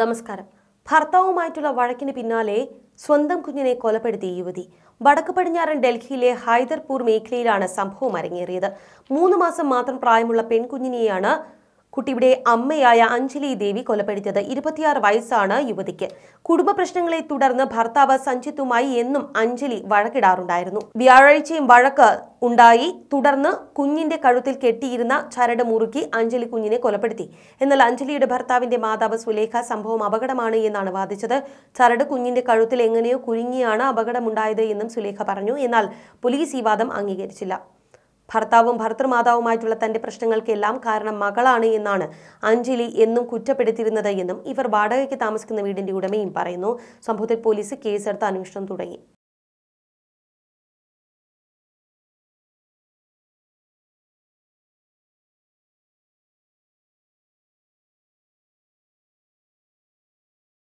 നമസ്കാരം ഭർത്താവുമായിട്ടുള്ള വഴക്കിന് പിന്നാലെ സ്വന്തം കുഞ്ഞിനെ കൊലപ്പെടുത്തിയ യുവതി വടക്ക് പടിഞ്ഞാറൻ ഡൽഹിയിലെ ഹൈദർപൂർ മേഖലയിലാണ് സംഭവം അരങ്ങേറിയത് മൂന്ന് മാസം മാത്രം പ്രായമുള്ള പെൺകുഞ്ഞിനെയാണ് കുട്ടിയുടെ അമ്മയായ അഞ്ജലി ദേവി കൊലപ്പെടുത്തിയത് ഇരുപത്തിയാറ് വയസ്സാണ് യുവതിക്ക് കുടുംബ പ്രശ്നങ്ങളെ തുടർന്ന് ഭർത്താവ് സഞ്ജിത്തുമായി എന്നും അഞ്ജലി വഴക്കിടാറുണ്ടായിരുന്നു വ്യാഴാഴ്ചയും വഴക്ക് ഉണ്ടായി തുടർന്ന് കുഞ്ഞിന്റെ കഴുത്തിൽ കെട്ടിയിരുന്ന ചരട് മുറുക്കി അഞ്ജലി കുഞ്ഞിനെ കൊലപ്പെടുത്തി എന്നാൽ അഞ്ജലിയുടെ ഭർത്താവിന്റെ മാതാവ് സുലേഖ സംഭവം അപകടമാണ് എന്നാണ് വാദിച്ചത് ചരട് കുഞ്ഞിന്റെ കഴുത്തിൽ എങ്ങനെയോ കുരുങ്ങിയാണ് അപകടമുണ്ടായത് എന്നും സുലേഖ പറഞ്ഞു എന്നാൽ പോലീസ് ഈ വാദം അംഗീകരിച്ചില്ല ഭർത്താവും ഭർത്തൃമാതാവുമായിട്ടുള്ള തന്റെ പ്രശ്നങ്ങൾക്കെല്ലാം കാരണം മകളാണ് എന്നാണ് അഞ്ജലി എന്നും കുറ്റപ്പെടുത്തിയിരുന്നത് എന്നും ഇവർ വാടകയ്ക്ക് താമസിക്കുന്ന വീടിന്റെ ഉടമയും പറയുന്നു സംഭവത്തിൽ പോലീസ് കേസെടുത്ത് അന്വേഷണം തുടങ്ങി